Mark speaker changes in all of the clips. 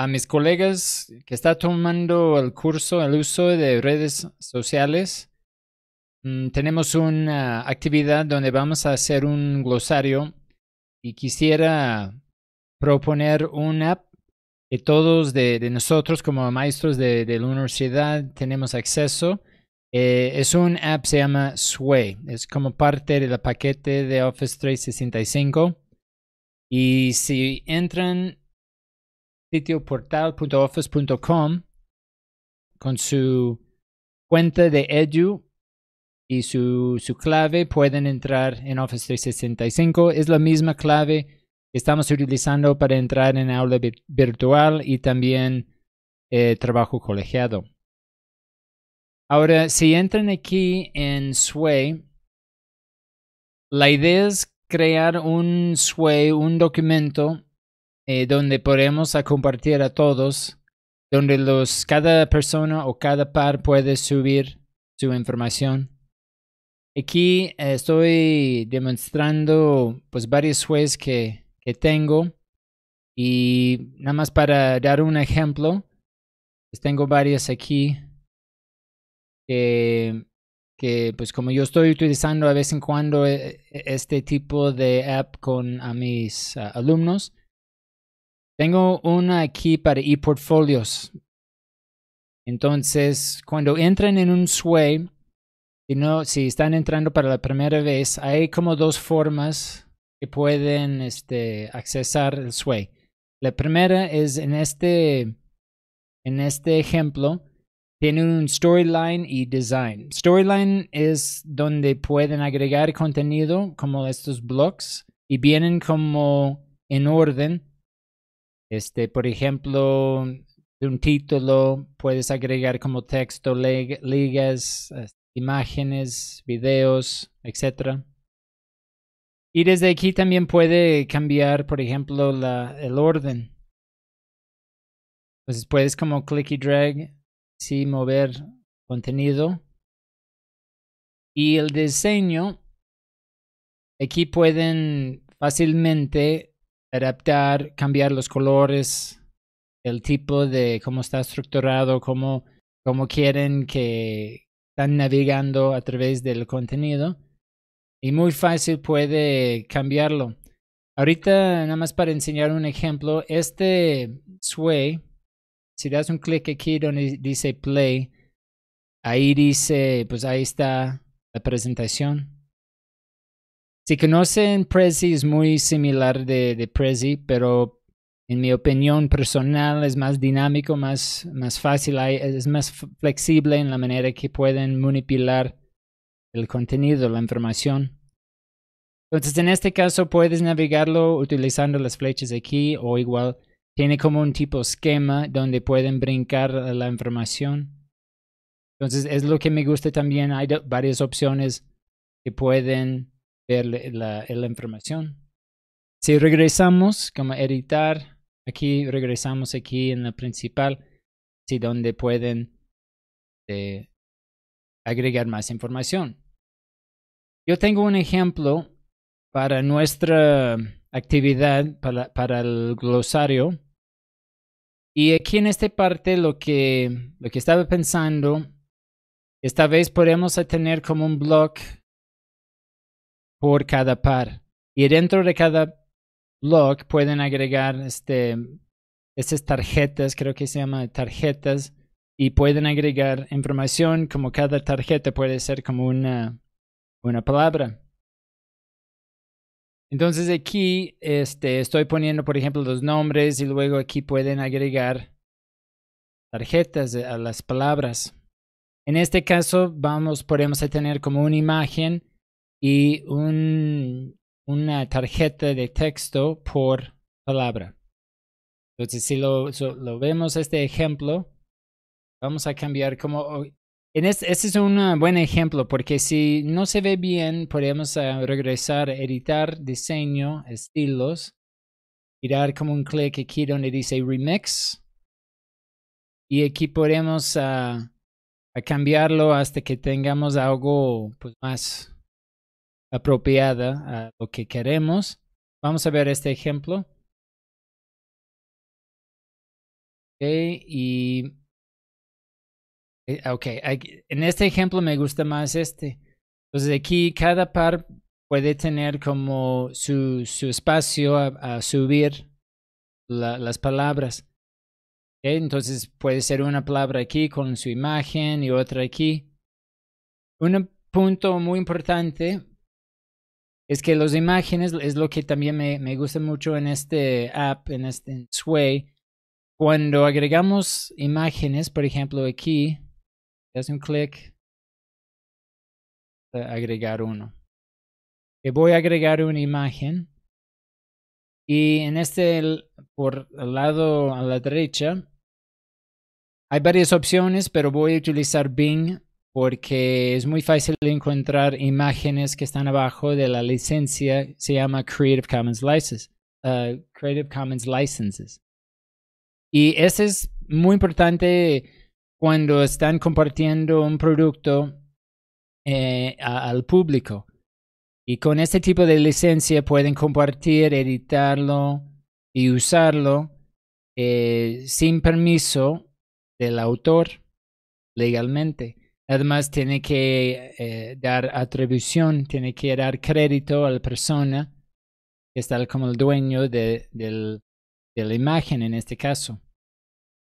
Speaker 1: a mis colegas que está tomando el curso, el uso de redes sociales. Mm, tenemos una actividad donde vamos a hacer un glosario y quisiera proponer una app que todos de, nosotros como maestros de, la universidad tenemos acceso. Eh, es un app, se llama Sway. Es como parte del paquete de Office 365. Y si entran sitio portal.office.com con su cuenta de Edu y su, su, clave pueden entrar en Office 365. Es la misma clave que estamos utilizando para entrar en aula virtual y también eh, trabajo colegiado. Ahora, si entran aquí en Sway, la idea es crear un Sway, un documento eh, donde podemos compartir a todos, donde los, cada persona o cada par puede subir su información. Aquí eh, estoy demostrando pues varios jueces que, que tengo y nada más para dar un ejemplo, pues, tengo varias aquí que, pues como yo estoy utilizando a vez en cuando eh, e, este tipo de app con a mis alumnos, tengo una aquí para ePortfolios. Entonces, cuando entran en un sway, si, están entrando para la primera vez, hay como dos formas que pueden este, accesar el sway. La primera es en este, en este ejemplo, tiene un storyline y design. Storyline es donde pueden agregar contenido como estos blocks y vienen como en orden este, por ejemplo, un título, puedes agregar como texto ligas, eh, imágenes, videos, etc. Y desde aquí también puede cambiar, por ejemplo, la, el orden. Entonces puedes como click y drag, sí, mover contenido. Y el diseño, aquí pueden fácilmente adaptar, cambiar los colores, el tipo de cómo está estructurado, cómo, quieren que están navegando a través del contenido. Y muy fácil puede cambiarlo. Ahorita, nada más para enseñar un ejemplo, este sway, si das un clic aquí donde dice play, ahí dice, pues ahí está la presentación. Si conocen Prezi es muy similar de, de Prezi, pero en mi opinión personal es más dinámico, más, más fácil, es más flexible en la manera que pueden manipular el contenido, la información. Entonces en este caso puedes navegarlo utilizando las flechas aquí o igual tiene como un tipo esquema donde pueden brincar la información. Entonces es lo que me gusta también, hay varias opciones que pueden ver la, información. Si regresamos, como editar, aquí regresamos aquí en la principal, si donde pueden eh, agregar más información. Yo tengo un ejemplo para nuestra actividad, para, para el glosario. Y aquí en esta parte lo que, lo que estaba pensando, esta vez podemos tener como un blog por cada par. Y dentro de cada block pueden agregar este, estas tarjetas, creo que se llama tarjetas, y pueden agregar información como cada tarjeta puede ser como una, una palabra. Entonces aquí este, estoy poniendo, por ejemplo, los nombres y luego aquí pueden agregar tarjetas a las palabras. En este caso, vamos, podemos tener como una imagen y una tarjeta de texto por palabra. Entonces, si lo, lo vemos este ejemplo, vamos a cambiar como... Oh, en este, es un buen ejemplo porque si no se ve bien, podemos regresar ah, regresar, editar, diseño, estilos, y como un clic aquí donde dice remix. Y aquí podemos ah, a cambiarlo hasta que tengamos algo pues, más apropiada a lo que queremos. Vamos a ver este ejemplo.
Speaker 2: Okay, y eh, ah, ok,
Speaker 1: en este ejemplo me gusta más este. Entonces aquí cada par puede tener como su, su espacio a, subir las palabras. entonces puede ser una palabra aquí con su imagen y otra aquí. Un punto muy importante es que las imágenes es lo que también me, gusta mucho en este app, en este Sway. Cuando agregamos imágenes, por ejemplo, aquí, hace un
Speaker 2: clic, agregar uno. voy a agregar
Speaker 1: una imagen. Y en este, por el lado a la derecha, hay varias opciones, pero voy a utilizar Bing porque es muy fácil encontrar imágenes que están abajo de la licencia, se llama Creative Commons Licenses. Uh, Creative Commons Licenses. Y eso es muy importante cuando están compartiendo un producto eh, al público. Y con este tipo de licencia pueden compartir, editarlo y usarlo eh, sin permiso del autor legalmente. Además, tiene que eh, dar atribución, tiene que dar crédito a la persona que está como el dueño de, de la imagen en este caso.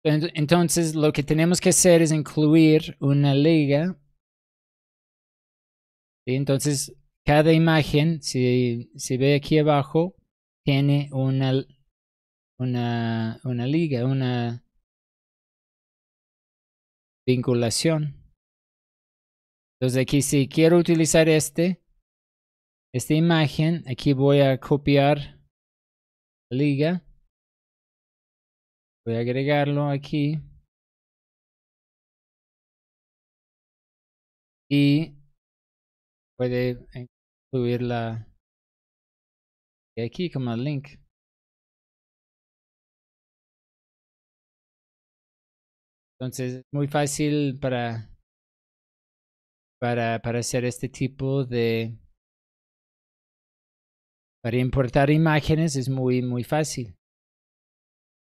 Speaker 1: Entonces, lo que tenemos que hacer es incluir una liga. entonces, cada imagen, si, si ve aquí abajo,
Speaker 2: tiene una, una, una liga, una vinculación. Entonces aquí si quiero utilizar este, esta imagen, aquí voy a copiar la liga. Voy a agregarlo aquí. Y puede incluirla eh, aquí como link. Entonces, muy fácil para para, para hacer este tipo de... Para importar imágenes es muy, muy fácil.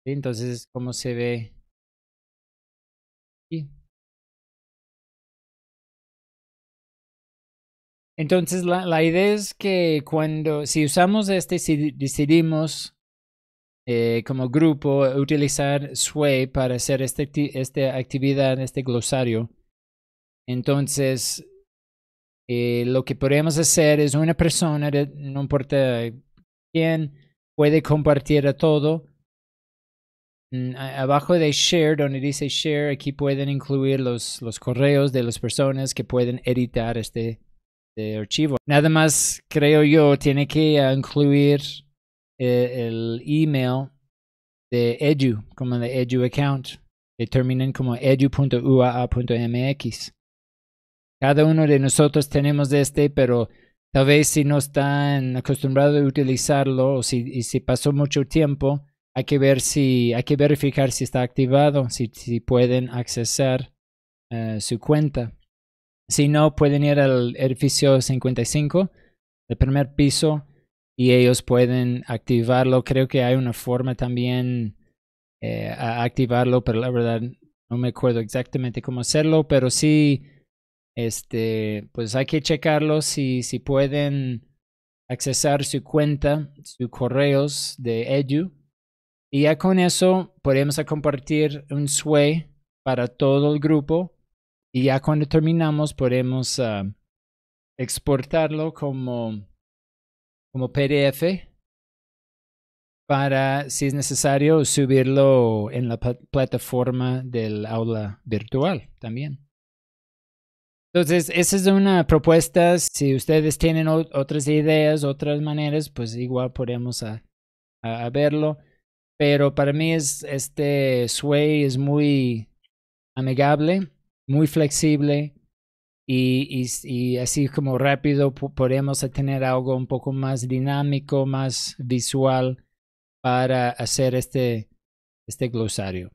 Speaker 2: Entonces, ¿cómo se ve? Entonces, la, la, idea es que cuando,
Speaker 1: si usamos este, si decidimos eh, como grupo utilizar Sway para hacer este, esta actividad, este glosario, entonces, eh, lo que podemos hacer es una persona, de, no importa quién, puede compartir a todo. Mm, abajo de share, donde dice share, aquí pueden incluir los, los correos de las personas que pueden editar este, este archivo. Nada más, creo yo, tiene que incluir eh, el email de Edu, como de Edu account, que como edu.ua.mx. Cada uno de nosotros tenemos este, pero tal vez si no están acostumbrados a utilizarlo o si, si pasó mucho tiempo, hay que ver si, hay que verificar si está activado, si, si pueden accesar eh, su cuenta. Si no, pueden ir al edificio 55, el primer piso, y ellos pueden activarlo. Creo que hay una forma también eh, activarlo, pero la verdad no me acuerdo exactamente cómo hacerlo, pero sí este, pues hay que checarlo si, si pueden accesar su cuenta, sus correos de Edu. Y ya con eso podemos compartir un Sway para todo el grupo. Y ya cuando terminamos podemos ah, exportarlo como, como PDF para, si es necesario, subirlo en la plataforma del aula virtual también. Entonces, esa es una propuesta. Si ustedes tienen otras ideas, otras maneras, pues igual podemos a, verlo. Pero para mí es, este Sway es muy amigable, muy flexible y, así como rápido podemos tener algo un poco más dinámico, más visual para hacer este,
Speaker 2: este glosario.